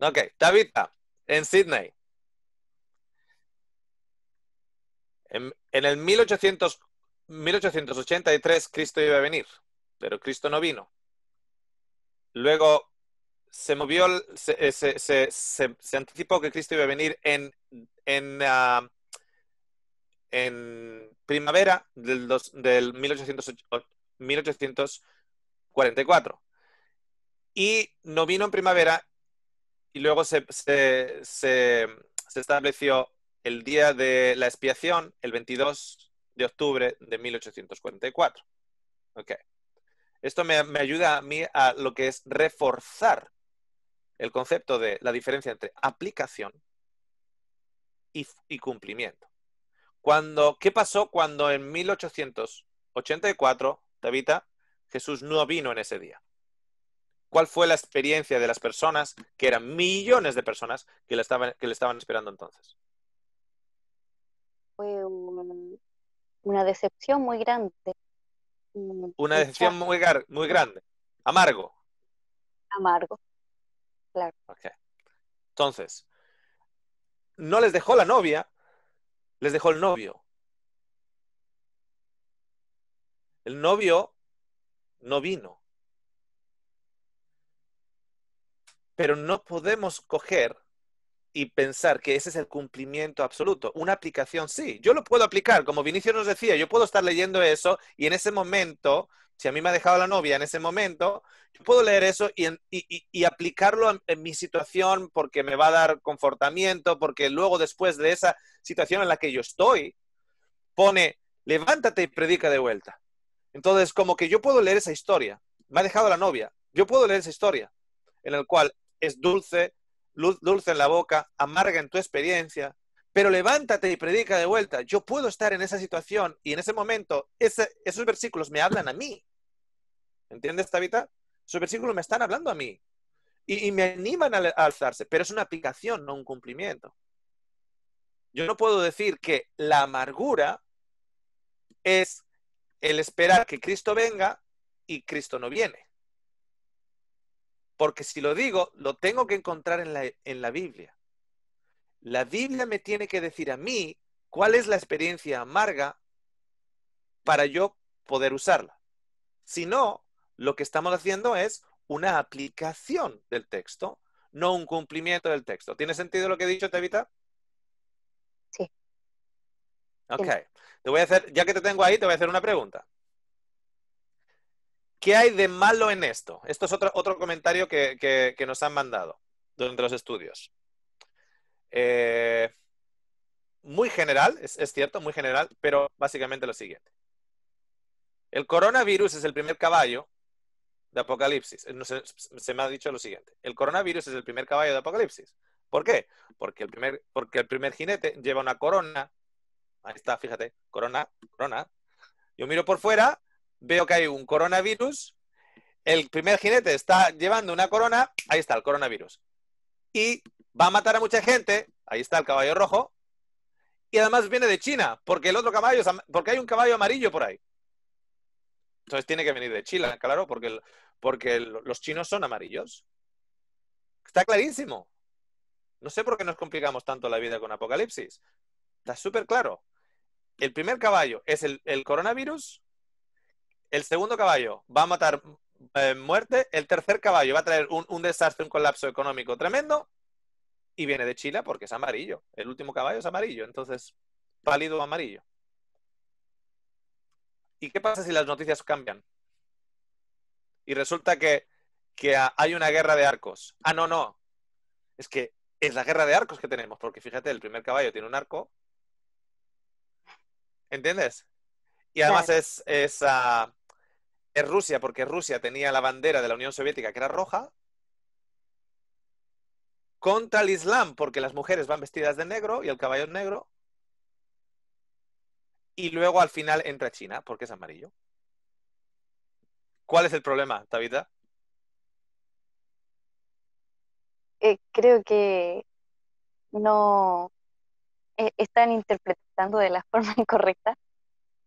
Ok, Tabita, en Sydney. En, el 1883 Cristo iba a venir, pero Cristo no vino. Luego se movió, eh, se, anticipó que Cristo iba a venir en, en, ah, en primavera del, del 1844. Y no vino en primavera y luego se, estableció el día de la expiación, el 22 de octubre de 1844. Okay. Esto me, ayuda a mí a lo que es reforzar el concepto de la diferencia entre aplicación y, cumplimiento. Cuando, ¿Qué pasó cuando en 1884, Tabita, Jesús no vino en ese día? cuál fue la experiencia de las personas, que eran millones de personas, que le estaban, que le estaban esperando entonces? Fue una decepción muy grande. Una mm, decepción muy, muy grande. Amargo. Amargo. Claro. Entonces, no les dejó la novia, les dejó el novio. El novio no vino. Pero no podemos coger y pensar que ese es el cumplimiento absoluto. Una aplicación sí, yo lo puedo aplicar, como Vinicio nos decía, yo puedo estar leyendo eso y en ese momento, si a mí me ha dejado la novia en ese momento, yo puedo leer eso y, aplicarlo en, mi situación porque me va a dar confortamiento, porque luego después de esa situación en la que yo estoy, pone, levántate y predica de vuelta. Entonces, como que yo puedo leer esa historia, me ha dejado la novia, yo puedo leer esa historia en el cual es dulce, dulce en la boca, amarga en tu experiencia, pero levántate y predica de vuelta. Yo puedo estar en esa situación y en ese momento ese, esos versículos me hablan a mí. ¿Entiendes, Tabita? Esos versículos me están hablando a mí y, me animan a alzarse, pero es una aplicación, no un cumplimiento. Yo no puedo decir que la amargura es el esperar que Cristo venga y Cristo no viene. Porque si lo digo, lo tengo que encontrar en la, en la Biblia. La Biblia me tiene que decir a mí cuál es la experiencia amarga para yo poder usarla. Si no, lo que estamos haciendo es una aplicación del texto, no un cumplimiento del texto. ¿Tiene sentido lo que he dicho, Tevita? Sí. Ok. Te voy a hacer, ya que te tengo ahí, te voy a hacer una pregunta. ¿Qué hay de malo en esto? Esto es otro, otro comentario que, nos han mandado durante los estudios. Eh, muy general, es, cierto, muy general, pero básicamente lo siguiente. El coronavirus es el primer caballo de Apocalipsis. Eh, se, me ha dicho lo siguiente. El coronavirus es el primer caballo de Apocalipsis. ¿Por qué? Porque el primer, porque el primer jinete lleva una corona. Ahí está, fíjate, corona, corona. Yo miro por fuera veo que hay un coronavirus, el primer jinete está llevando una corona, ahí está el coronavirus. Y va a matar a mucha gente, ahí está el caballo rojo, y además viene de China, porque el otro caballo, porque hay un caballo amarillo por ahí. Entonces tiene que venir de China, claro, porque, porque los chinos son amarillos. Está clarísimo. No sé por qué nos complicamos tanto la vida con Apocalipsis. Está súper claro. El primer caballo es el, el coronavirus el segundo caballo va a matar eh, muerte, el tercer caballo va a traer un, desastre, un colapso económico tremendo, y viene de Chile porque es amarillo. El último caballo es amarillo, entonces pálido amarillo. ¿Y qué pasa si las noticias cambian? Y resulta que, hay una guerra de arcos. Ah, no, no. Es que es la guerra de arcos que tenemos, porque fíjate, el primer caballo tiene un arco. ¿Entiendes? Y además es, ah, Rusia porque Rusia tenía la bandera de la Unión Soviética que era roja. Contra el Islam porque las mujeres van vestidas de negro y el caballo es negro. Y luego al final entra China porque es amarillo. ¿Cuál es el problema, Tavita? Eh, creo que no eh, están interpretando de la forma incorrecta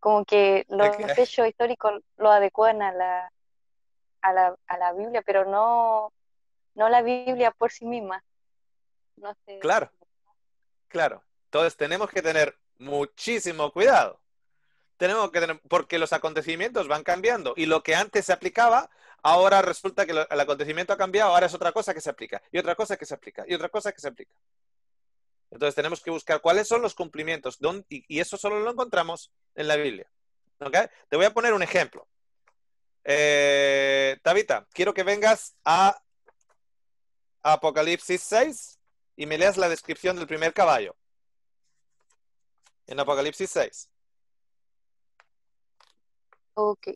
como que ah, los hechos históricos lo adecuan a la, a la, a la Biblia, pero no, no la Biblia por sí misma. Claro, claro. Entonces tenemos que tener muchísimo cuidado. Tenemos que tener, porque los acontecimientos van cambiando y lo que antes se aplicaba, ahora resulta que el acontecimiento ha cambiado, ahora es otra cosa que se aplica, y otra cosa que se aplica, y otra cosa que se aplica. Entonces tenemos que buscar cuáles son los cumplimientos y, eso solo lo encontramos en la Biblia. ¿Okay? Te voy a poner un ejemplo. Eh, Tabita, quiero que vengas a Apocalipsis 6 y me leas la descripción del primer caballo. En Apocalipsis 6. Ok.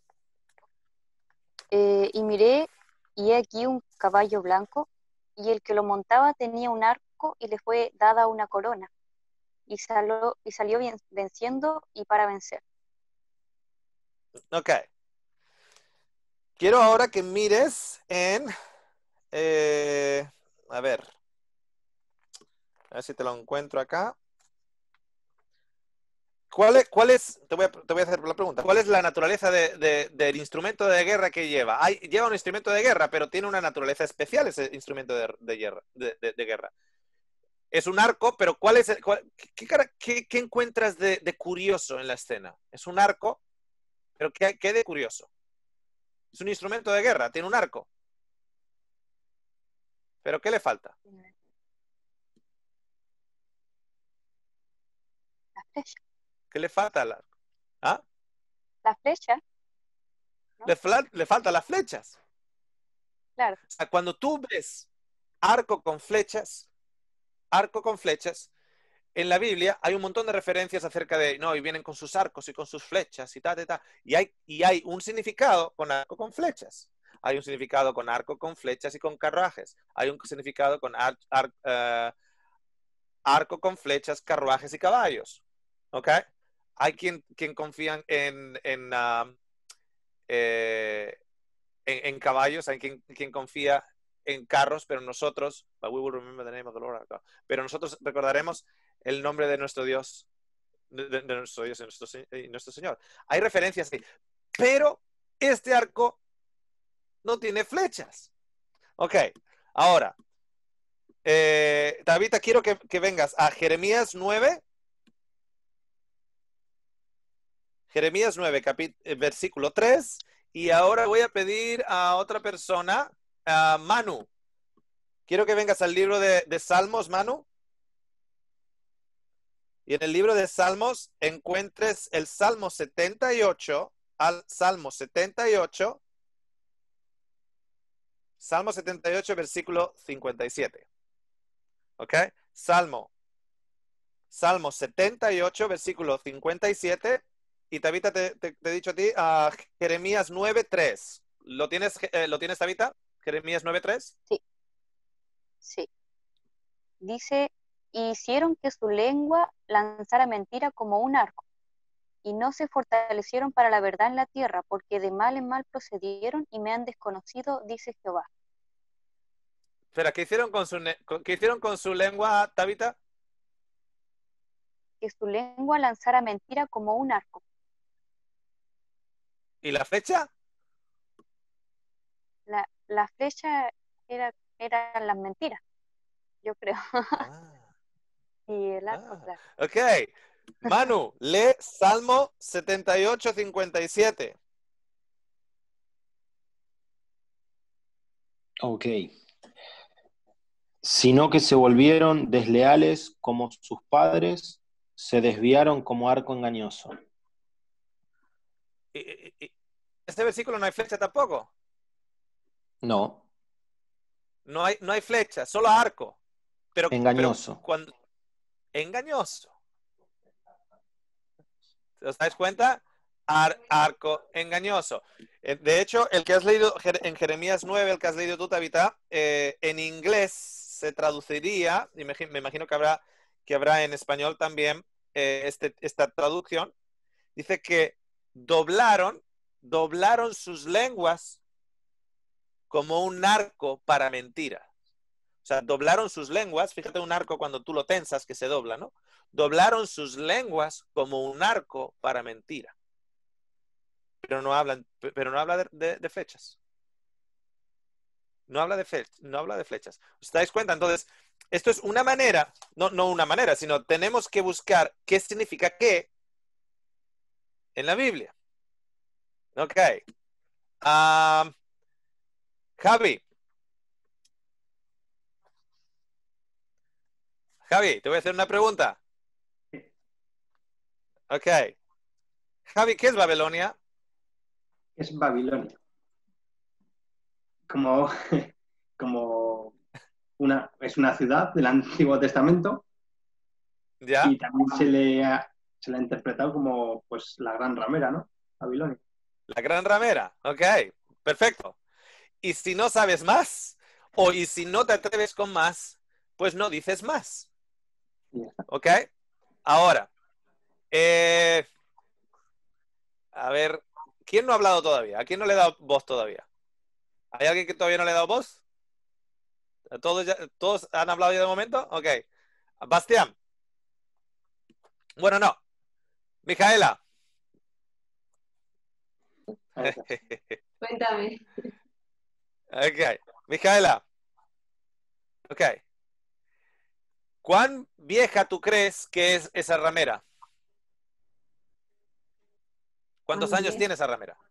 Eh, y miré, y aquí un caballo blanco, y el que lo montaba tenía un arco y le fue dada una corona, y, salió, y salió venciendo y para vencer. Ok. Quiero ahora que mires en, eh, a ver, a ver si te lo encuentro acá. ¿Cuál es, cuál es te, voy a, te, voy a, hacer la pregunta, cuál es la naturaleza de, del instrumento de guerra que lleva? lleva un instrumento de guerra, pero tiene una naturaleza especial ese instrumento de, de guerra es un arco, pero ¿cuál es el, qué, encuentras de, curioso en la escena? Es un arco, pero ¿qué, ¿qué de curioso? Es un instrumento de guerra, tiene un arco. ¿Pero qué le falta? La flecha. ¿Qué le falta al arco? ¿Ah? La flecha. Le, le faltan las flechas. Claro. O sea, cuando tú ves arco con flechas, arco con flechas, en la Biblia hay un montón de referencias acerca de, no, y vienen con sus arcos y con sus flechas y tal, ta, ta. Y, hay, y hay un significado con arco con flechas. Hay un significado con arco con flechas y con carruajes. Hay un significado con eh, arco con flechas, carruajes y caballos. ¿Ok? Hay quien, quien confían en, um, eh, caballos, hay quien, quien confía en carros, pero nosotros, pero nosotros recordaremos el nombre de nuestro Dios, de, nuestro Dios y nuestro, Señor. Hay referencias, ahí. pero este arco no tiene flechas. Ok, ahora, eh, Davita, quiero que, que vengas a Jeremías 9. Jeremías 9, eh, versículo 3. Y ahora voy a pedir a otra persona Ah, Manu, quiero que vengas al libro de, Salmos, Manu. Y en el libro de Salmos encuentres el Salmo 78 al Salmo 78. Salmo 78, versículo 57. ¿Ok? Salmo. Salmo 78, versículo 57. Y Tabita, te, te he dicho a ti, a Jeremías 9, 3. ¿Lo tienes, eh, ¿Lo tienes, Tabita? Jeremías 9.3. Sí. Sí. Dice, hicieron que su lengua lanzara mentira como un arco, y no se fortalecieron para la verdad en la tierra, porque de mal en mal procedieron y me han desconocido, dice Jehová. Espera, ¿qué hicieron con su, ¿qué hicieron con su lengua, Tabita? Que su lengua lanzara mentira como un arco. ¿Y la fecha? la, la flecha era, era la mentira, yo creo. Ah. y el arco, ah, claro. Ok. Manu, lee Salmo 78, 57. Ok. Sino que se volvieron desleales como sus padres, se desviaron como arco engañoso. este versículo no hay flecha tampoco? No. No hay, no hay flecha, solo arco. Pero, engañoso. cuando, engañoso. os dais cuenta? arco engañoso. Eh, de hecho, el que has leído en Jeremías 9, el que has leído tú, Tabitha, eh, en inglés se traduciría, me imagino que habrá, que habrá en español también eh, este, esta traducción, dice que doblaron, doblaron sus lenguas como un arco para mentira. O sea, doblaron sus lenguas, fíjate un arco cuando tú lo tensas que se dobla, ¿no? Doblaron sus lenguas como un arco para mentira. Pero no hablan, pero no habla de, flechas. No habla de flechas, no habla de flechas. ¿Os dais cuenta? Entonces, esto es una manera, no, una manera, sino tenemos que buscar qué significa qué en la Biblia. Ok. Um, Javi. Javi, te voy a hacer una pregunta. Ok. Javi, ¿qué es Babilonia? Es Babilonia. Como, como una, es una ciudad del Antiguo Testamento. ¿Ya? Y también se le, ha, se le ha interpretado como pues la gran ramera, ¿no? Babilonia. La gran ramera, ok, perfecto. Y si no sabes más, o y si no te atreves con más, pues no dices más. ¿Ok? Ahora, eh, a ver, ¿quién no ha hablado todavía? ¿A quién no le he dado voz todavía? ¿Hay alguien que todavía no le he dado voz? ¿Todos, ya, ¿Todos han hablado ya de momento? Ok. Bastián. Bueno, no. ¿Mijaela? Cuéntame. Ok, Mijaela, Ok. ¿Cuán vieja tú crees que es esa ramera? ¿Cuántos años tiene esa ramera?